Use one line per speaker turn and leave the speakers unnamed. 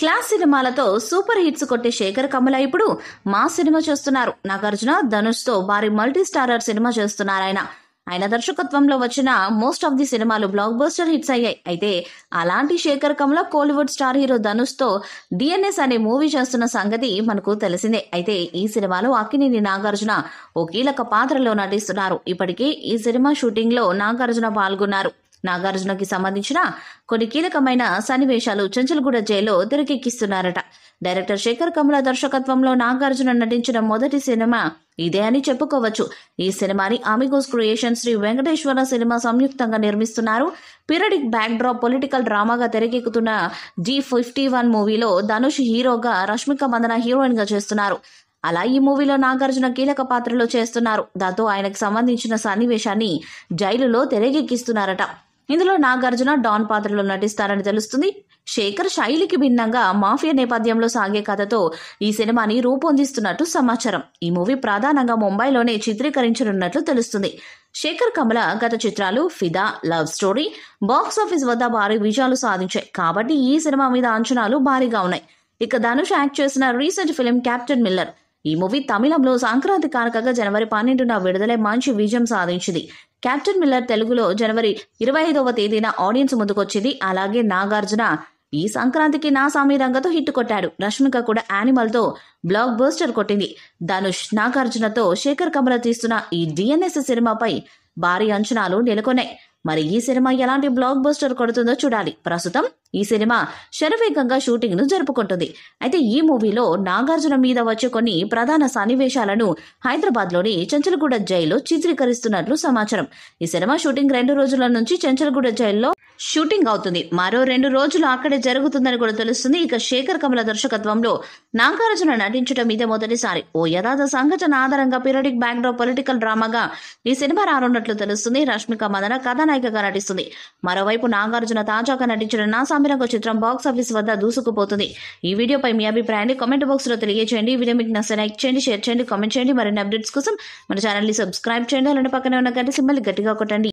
class సినిమాలతో super hits కొట్టే శేఖర్ కమల ఇప్పుడు మా సినిమా చేస్తున్నారు నాగార్జున ధనుష్తో భారీ మల్టీ స్టారర్ సినిమా చేస్తున్నారు ఆయన ఆయన దర్శకత్వంలో వచ్చిన మోస్ట్ ఆఫ్ ది సినిమాలు బ్లాక్ బస్టర్ హిట్స్ అయ్యాయి అయితే అలాంటి Shekhar Kammula Kollywood star hero తో డిఎన్ఎస్ అనే మూవీ చేస్తున్న సంగతి మనకు తెలిసిందే అయితే ఈ సినిమాలో అక్కినేని నాగార్జున ఓ కీలక పాత్రలో నటిస్తున్నారు ఇప్పటికే ఈ సినిమా షూటింగ్ లో నాగార్జున పాల్గొన్నారు నాగార్జునకి సంబంధించిన కొన్ని కీలకమైన సన్నివేశాలు చంచల్గూడ జైల్లో తెరకెక్కిస్తున్నారట డైరెక్టర్ శేఖర్ కమల దర్శకత్వంలో నాగార్జున నటించిన మొదటి సినిమా ఇదే అని చెప్పుకోవచ్చు ఈ సినిమాని Amigos creation Sri Venkateswara cinema సంయుక్తంగా నిర్మిస్తున్నారు పిరడిక్ డ్రాప్ పొలిటికల్ డ్రామాగా తెరకెక్కుతున్న జీ ఫిఫ్టీ వన్ మూవీలో ధనుష్ హీరోగా రష్మిక మందన హీరోయిన్గా చేస్తున్నారు అలా ఈ మూవీలో నాగార్జున కీలక పాత్రలో చేస్తున్నారు దాంతో ఆయనకు సంబంధించిన సన్నివేశాన్ని జైలులో తెరకెక్కిస్తున్నారట ఇందులో నాగార్జున డాన్ పాత్రలో నటిస్తారని తెలుస్తుంది శేఖర్ శైలికి భిన్నంగా మాఫియా నేపథ్యంలో సాగే కథతో ఈ సినిమాని రూపొందిస్తున్నట్టు సమాచారం ఈ మూవీ ప్రధానంగా ముంబైలోనే చిత్రీకరించనున్నట్లు తెలుస్తుంది శేఖర్ కమల గత చిత్రాలు ఫిదా లవ్ స్టోరీ బాక్స్ ఆఫీస్ వద్ద భారీ విజయాలు సాధించాయి కాబట్టి ఈ సినిమా మీద అంచనాలు భారీగా ఉన్నాయి ఇక ధనుష్ యాక్ట్ చేసిన రీసెంట్ ఫిలిం క్యాప్టెన్ మిల్లర్ ఈ మూవీ తమిళంలో సంక్రాంతి కారకంగా జనవరి పన్నెండున విడుదలై మంచి విజయం సాధించింది క్యాప్టెన్ మిల్లర్ తెలుగులో జనవరి ఇరవై ఐదవ తేదీన ఆడియన్స్ ముందుకొచ్చింది అలాగే నాగార్జున ఈ సంక్రాంతికి నా రంగతో హిట్ కొట్టాడు రష్మిక కూడా యానిమల్తో బ్లాక్ బస్టర్ కొట్టింది ధనుష్ నాగార్జునతో శేఖర్ కమల తీస్తున్న ఈ డిఎన్ఎస్ సినిమాపై భారీ అంచనాలు నెలకొన్నాయి మరి ఈ సినిమా ఎలాంటి బ్లాక్ బస్టర్ కొడుతుందో చూడాలి ప్రస్తుతం ఈ సినిమా శరవేగంగా షూటింగ్ ను జరుపుకుంటుంది అయితే ఈ మూవీలో నాగార్జున మీద వచ్చే కొన్ని ప్రధాన సన్నివేశాలను హైదరాబాద్ లోని చెంచలగూడ జైల్లో చిత్రీకరిస్తున్నట్లు సమాచారం ఈ సినిమా షూటింగ్ రెండు రోజుల నుంచి చెంచలగూడ జైల్లో షూటింగ్ అవుతుంది మరో రెండు రోజులు అక్కడే జరుగుతుందని కూడా తెలుస్తుంది ఇక శేఖర్ కమల దర్శకత్వంలో నాగార్జున నటించడం ఇదే మొదటిసారి ఓ యథాత సంఘటన ఆధారంగా పీరియడిక్ డ్రాప్ పొలిటికల్ డ్రామాగా ఈ సినిమా రానున్నట్లు తెలుస్తుంది రష్మిక మదన కథానాయికగా నటిస్తుంది మరోవైపు నాగార్జున తాజాగా నటించిన నా కామెరాకు చిత్రం బాక్స్ ఆఫీస్ వద్ద దూసుకుపోతుంది ఈ వీడియోపై మీ అభిప్రాయాన్ని కామెంట్ లో తెలియజేయండి వీడియో మీకు నచ్చ లైక్ చేయండి షేర్ చేయండి కామెంట్ చేయండి మరిన్ని అప్డేట్స్ కోసం మన ని సబ్స్క్రైబ్ చేయండి అలానే పక్కనే ఉన్న గంట సింబల్ గట్టిగా కొట్టండి